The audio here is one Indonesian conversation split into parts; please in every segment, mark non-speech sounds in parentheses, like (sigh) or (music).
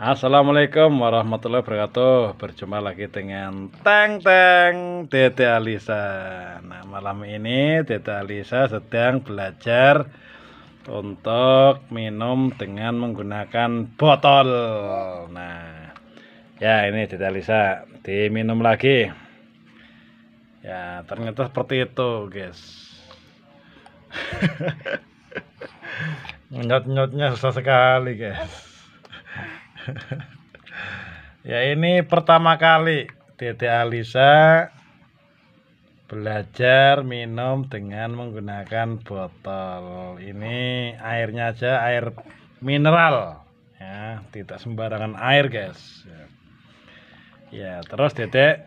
Assalamualaikum warahmatullahi wabarakatuh Berjumpa lagi dengan Teng Teng Dede Alisa Nah malam ini Dede Alisa sedang belajar Untuk minum dengan menggunakan botol Nah ya ini Dede Alisa Diminum lagi Ya ternyata seperti itu guys (laughs) Nyot-nyotnya susah sekali guys (laughs) ya ini pertama kali Dede Alisa belajar minum dengan menggunakan botol. Ini airnya aja air mineral ya, tidak sembarangan air, guys. Ya, terus Dede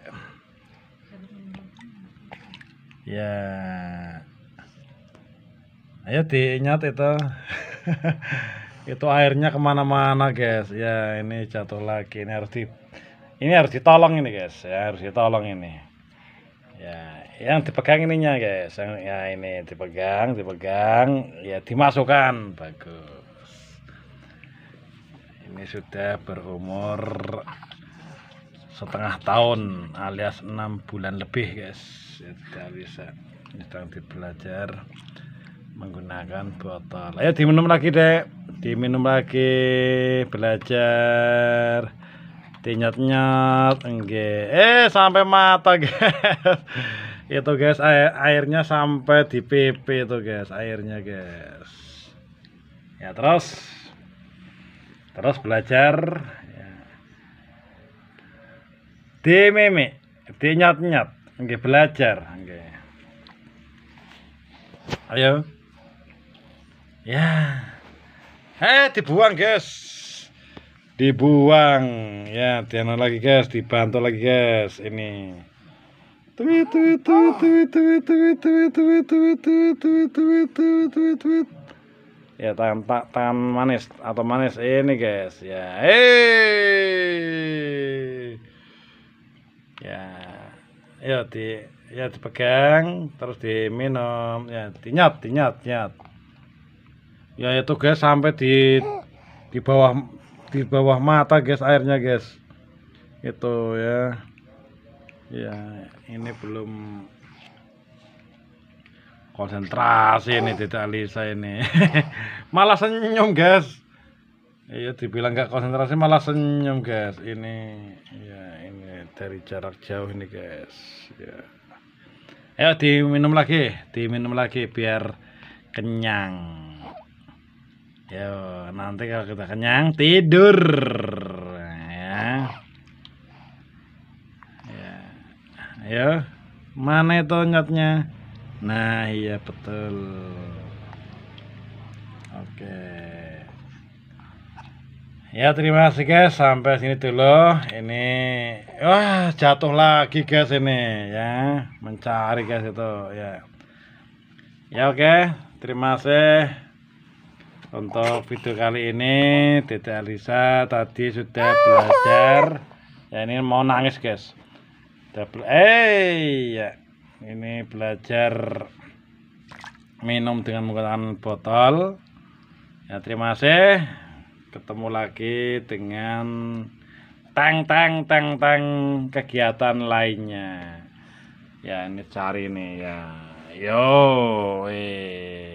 Ya. Ayo diingat itu. (laughs) itu airnya kemana-mana guys ya ini jatuh lagi ini harus di ini harus ditolong ini guys ya harus ditolong ini ya yang dipegang ininya guys yang, ya ini dipegang dipegang ya dimasukkan bagus ini sudah berumur setengah tahun alias enam bulan lebih guys sudah bisa sedang belajar menggunakan botol ayo diminum lagi deh diminum lagi belajar tinyat nyat enggak eh sampai mata guys (laughs) itu guys air airnya sampai di PP itu guys airnya guys ya terus terus belajar ya. di meme di nyat nyat enggak belajar enggak ayo ya yeah. Hei, dibuang guys dibuang ya Tiana lagi guys dibantu lagi guys ini tweet tweet tweet tweet tweet tweet tweet tweet tweet tweet tweet tweet tweet tweet tweet ya tangan tak tangan manis atau manis ini guys ya eh ya ya di ya dipegang terus diminum ya dinyat dinyat nyat ya itu guys sampai di di bawah di bawah mata guys airnya guys itu ya ya ini belum konsentrasi ini tidak Lisa ini (laughs) malah senyum guys iya dibilang nggak konsentrasi malah senyum guys ini ya ini dari jarak jauh ini guys ya ayo diminum lagi diminum lagi biar kenyang Yo, nanti kalau kita kenyang tidur ya. Ya. Ayo, mana itu nyatnya Nah, iya betul. Oke. Ya, terima kasih guys. Sampai sini dulu. Ini wah, jatuh lagi guys ini ya. Mencari guys itu ya. Ya oke, terima kasih untuk video kali ini Dede Alisa tadi sudah belajar ya ini mau nangis guys double A. ya ini belajar minum dengan menggunakan botol ya terima kasih ketemu lagi dengan tang tang tang tang kegiatan lainnya ya ini cari nih ya yo eh